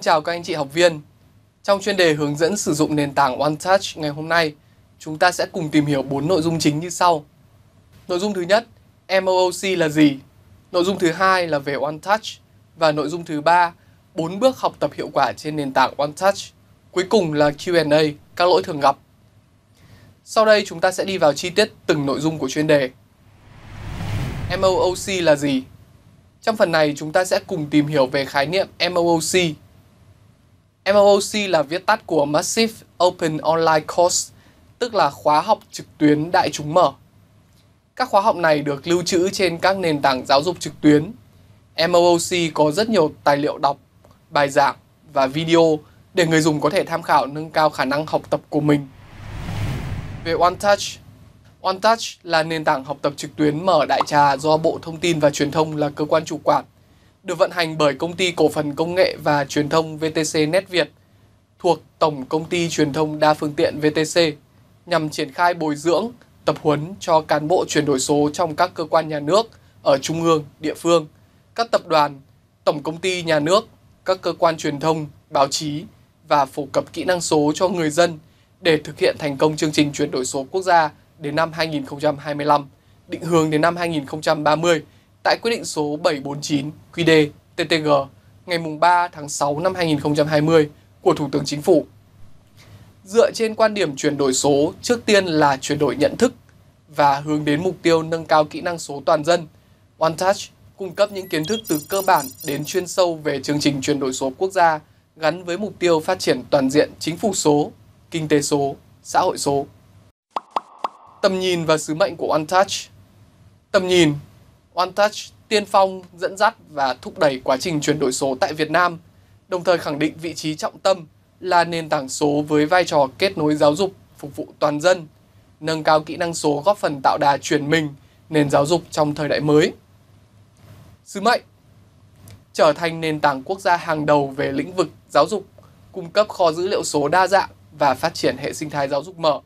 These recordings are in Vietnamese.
Xin chào các anh chị học viên. Trong chuyên đề hướng dẫn sử dụng nền tảng OneTouch ngày hôm nay, chúng ta sẽ cùng tìm hiểu 4 nội dung chính như sau. Nội dung thứ nhất, MOOC là gì? Nội dung thứ hai là về OneTouch và nội dung thứ ba, 4 bước học tập hiệu quả trên nền tảng OneTouch. Cuối cùng là Q&A, các lỗi thường gặp. Sau đây chúng ta sẽ đi vào chi tiết từng nội dung của chuyên đề. MOOC là gì? Trong phần này chúng ta sẽ cùng tìm hiểu về khái niệm MOOC MOOC là viết tắt của Massive Open Online Course, tức là khóa học trực tuyến đại chúng mở. Các khóa học này được lưu trữ trên các nền tảng giáo dục trực tuyến. MOOC có rất nhiều tài liệu đọc, bài giảng và video để người dùng có thể tham khảo nâng cao khả năng học tập của mình. Về OneTouch, OneTouch là nền tảng học tập trực tuyến mở đại trà do Bộ Thông tin và Truyền thông là cơ quan chủ quản – được vận hành bởi Công ty Cổ phần Công nghệ và Truyền thông VTC Net Việt thuộc Tổng Công ty Truyền thông Đa Phương tiện VTC nhằm triển khai bồi dưỡng, tập huấn cho cán bộ chuyển đổi số trong các cơ quan nhà nước ở trung ương, địa phương, các tập đoàn, tổng công ty nhà nước, các cơ quan truyền thông, báo chí và phổ cập kỹ năng số cho người dân để thực hiện thành công chương trình chuyển đổi số quốc gia đến năm 2025, định hướng đến năm 2030 tại quyết định số 749 QĐ TTG ngày 3 tháng 6 năm 2020 của Thủ tướng Chính phủ. Dựa trên quan điểm chuyển đổi số trước tiên là chuyển đổi nhận thức và hướng đến mục tiêu nâng cao kỹ năng số toàn dân, OneTouch cung cấp những kiến thức từ cơ bản đến chuyên sâu về chương trình chuyển đổi số quốc gia gắn với mục tiêu phát triển toàn diện chính phủ số, kinh tế số, xã hội số. Tầm nhìn và sứ mệnh của OneTouch Tầm nhìn OneTouch tiên phong, dẫn dắt và thúc đẩy quá trình chuyển đổi số tại Việt Nam, đồng thời khẳng định vị trí trọng tâm là nền tảng số với vai trò kết nối giáo dục phục vụ toàn dân, nâng cao kỹ năng số góp phần tạo đà chuyển mình nền giáo dục trong thời đại mới. Sứ mệnh trở thành nền tảng quốc gia hàng đầu về lĩnh vực giáo dục, cung cấp kho dữ liệu số đa dạng và phát triển hệ sinh thái giáo dục mở.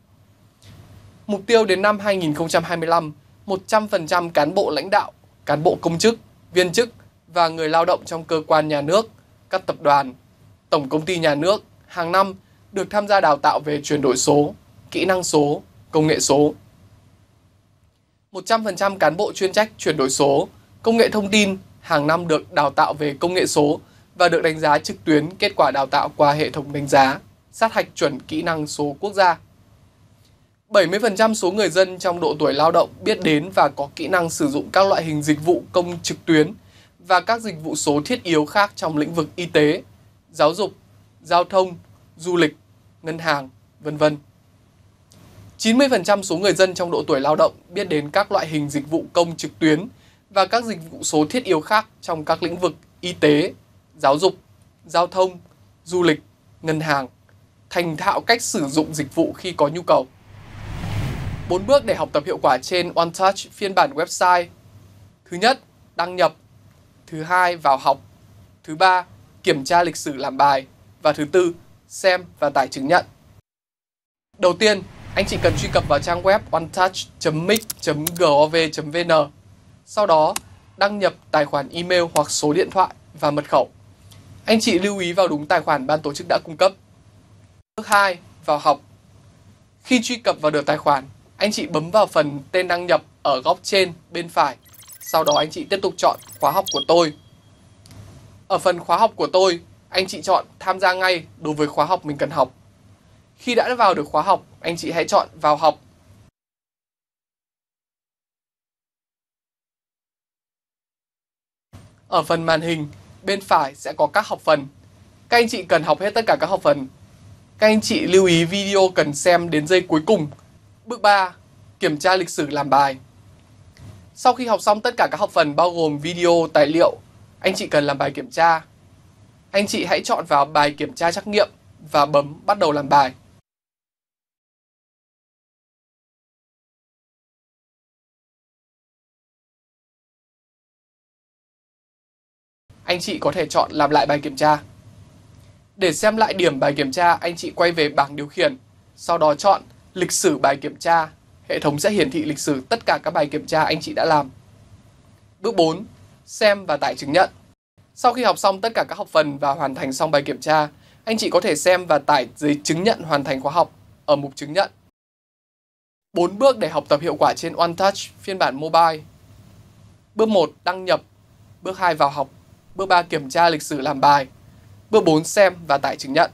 Mục tiêu đến năm 2025 100% cán bộ lãnh đạo, cán bộ công chức, viên chức và người lao động trong cơ quan nhà nước, các tập đoàn, tổng công ty nhà nước hàng năm được tham gia đào tạo về chuyển đổi số, kỹ năng số, công nghệ số. 100% cán bộ chuyên trách chuyển đổi số, công nghệ thông tin hàng năm được đào tạo về công nghệ số và được đánh giá trực tuyến kết quả đào tạo qua hệ thống đánh giá sát hạch chuẩn kỹ năng số quốc gia. 70% số người dân trong độ tuổi lao động biết đến và có kỹ năng sử dụng các loại hình dịch vụ công trực tuyến và các dịch vụ số thiết yếu khác trong lĩnh vực y tế, giáo dục, giao thông, du lịch, ngân hàng, vân vân. 90% số người dân trong độ tuổi lao động biết đến các loại hình dịch vụ công trực tuyến và các dịch vụ số thiết yếu khác trong các lĩnh vực y tế, giáo dục, giao thông, du lịch, ngân hàng, thành thạo cách sử dụng dịch vụ khi có nhu cầu. 4 bước để học tập hiệu quả trên OneTouch phiên bản website. Thứ nhất, đăng nhập. Thứ hai, vào học. Thứ ba, kiểm tra lịch sử làm bài. Và thứ tư, xem và tải chứng nhận. Đầu tiên, anh chỉ cần truy cập vào trang web onetouch.mic.gov.vn. Sau đó, đăng nhập tài khoản email hoặc số điện thoại và mật khẩu. Anh chị lưu ý vào đúng tài khoản ban tổ chức đã cung cấp. Bước 2, vào học. Khi truy cập vào được tài khoản, anh chị bấm vào phần tên đăng nhập ở góc trên bên phải. Sau đó anh chị tiếp tục chọn khóa học của tôi. Ở phần khóa học của tôi, anh chị chọn tham gia ngay đối với khóa học mình cần học. Khi đã vào được khóa học, anh chị hãy chọn vào học. Ở phần màn hình, bên phải sẽ có các học phần. Các anh chị cần học hết tất cả các học phần. Các anh chị lưu ý video cần xem đến giây cuối cùng Bước 3. Kiểm tra lịch sử làm bài Sau khi học xong tất cả các học phần bao gồm video, tài liệu, anh chị cần làm bài kiểm tra. Anh chị hãy chọn vào bài kiểm tra trắc nghiệm và bấm bắt đầu làm bài. Anh chị có thể chọn làm lại bài kiểm tra. Để xem lại điểm bài kiểm tra, anh chị quay về bảng điều khiển, sau đó chọn lịch sử bài kiểm tra. Hệ thống sẽ hiển thị lịch sử tất cả các bài kiểm tra anh chị đã làm. Bước 4. Xem và tải chứng nhận. Sau khi học xong tất cả các học phần và hoàn thành xong bài kiểm tra, anh chị có thể xem và tải giấy chứng nhận hoàn thành khóa học ở mục chứng nhận. 4 bước để học tập hiệu quả trên OneTouch phiên bản mobile. Bước 1 đăng nhập, bước 2 vào học, bước 3 kiểm tra lịch sử làm bài, bước 4 xem và tải chứng nhận.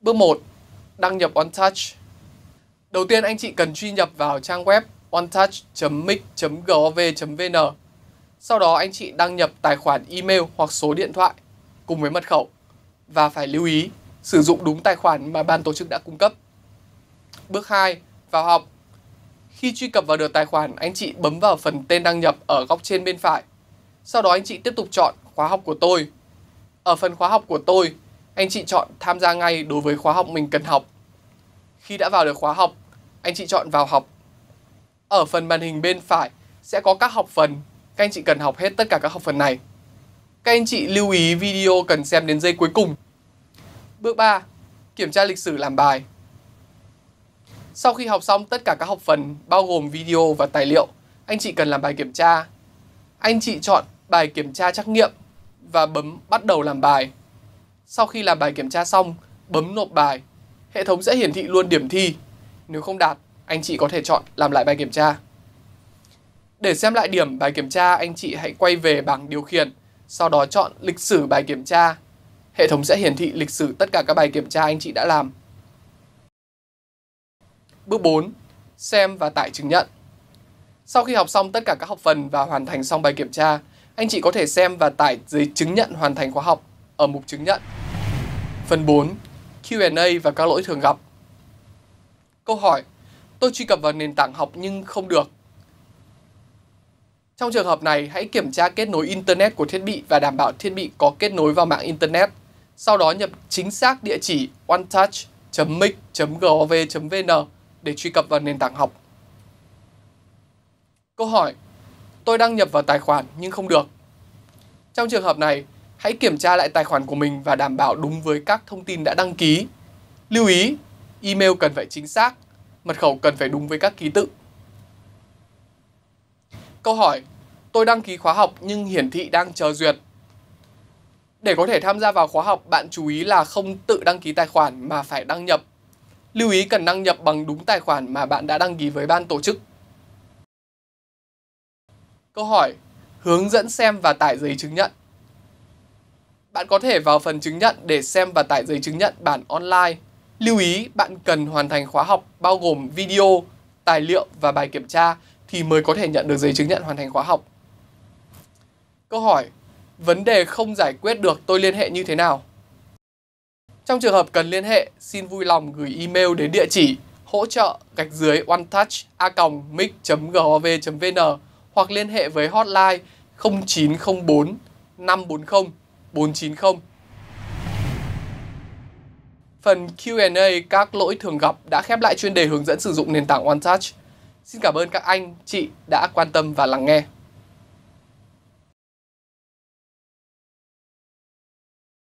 Bước 1 đăng nhập OneTouch. Đầu tiên anh chị cần truy nhập vào trang web onetouch.mic.gov.vn. Sau đó anh chị đăng nhập tài khoản email hoặc số điện thoại cùng với mật khẩu và phải lưu ý sử dụng đúng tài khoản mà ban tổ chức đã cung cấp. Bước 2, vào học. Khi truy cập vào được tài khoản, anh chị bấm vào phần tên đăng nhập ở góc trên bên phải. Sau đó anh chị tiếp tục chọn khóa học của tôi. Ở phần khóa học của tôi, anh chị chọn tham gia ngay đối với khóa học mình cần học. Khi đã vào được khóa học, anh chị chọn vào học. Ở phần màn hình bên phải sẽ có các học phần, các anh chị cần học hết tất cả các học phần này. Các anh chị lưu ý video cần xem đến giây cuối cùng. Bước 3. Kiểm tra lịch sử làm bài. Sau khi học xong tất cả các học phần bao gồm video và tài liệu, anh chị cần làm bài kiểm tra. Anh chị chọn bài kiểm tra trắc nghiệm và bấm bắt đầu làm bài. Sau khi làm bài kiểm tra xong, bấm nộp bài. Hệ thống sẽ hiển thị luôn điểm thi. Nếu không đạt, anh chị có thể chọn làm lại bài kiểm tra. Để xem lại điểm bài kiểm tra, anh chị hãy quay về bảng điều khiển, sau đó chọn lịch sử bài kiểm tra. Hệ thống sẽ hiển thị lịch sử tất cả các bài kiểm tra anh chị đã làm. Bước 4. Xem và tải chứng nhận. Sau khi học xong tất cả các học phần và hoàn thành xong bài kiểm tra, anh chị có thể xem và tải giấy chứng nhận hoàn thành khóa học ở mục chứng nhận Phần 4. Q&A và các lỗi thường gặp Câu hỏi Tôi truy cập vào nền tảng học nhưng không được Trong trường hợp này, hãy kiểm tra kết nối Internet của thiết bị và đảm bảo thiết bị có kết nối vào mạng Internet. Sau đó nhập chính xác địa chỉ onetouch.mic.gov.vn để truy cập vào nền tảng học. Câu hỏi Tôi đăng nhập vào tài khoản nhưng không được. Trong trường hợp này, hãy kiểm tra lại tài khoản của mình và đảm bảo đúng với các thông tin đã đăng ký. Lưu ý, email cần phải chính xác, mật khẩu cần phải đúng với các ký tự. Câu hỏi, tôi đăng ký khóa học nhưng hiển thị đang chờ duyệt. Để có thể tham gia vào khóa học, bạn chú ý là không tự đăng ký tài khoản mà phải đăng nhập. Lưu ý cần đăng nhập bằng đúng tài khoản mà bạn đã đăng ký với ban tổ chức. Câu hỏi, hướng dẫn xem và tải giấy chứng nhận bạn có thể vào phần chứng nhận để xem và tải giấy chứng nhận bản online. Lưu ý bạn cần hoàn thành khóa học bao gồm video, tài liệu và bài kiểm tra thì mới có thể nhận được giấy chứng nhận hoàn thành khóa học. Câu hỏi, vấn đề không giải quyết được tôi liên hệ như thế nào? Trong trường hợp cần liên hệ, xin vui lòng gửi email đến địa chỉ hỗ trợ gạch dưới onetouch.mic.gov.vn hoặc liên hệ với hotline 0904 540 490. Phần Q&A các lỗi thường gặp đã khép lại chuyên đề hướng dẫn sử dụng nền tảng OneTouch. Xin cảm ơn các anh, chị đã quan tâm và lắng nghe.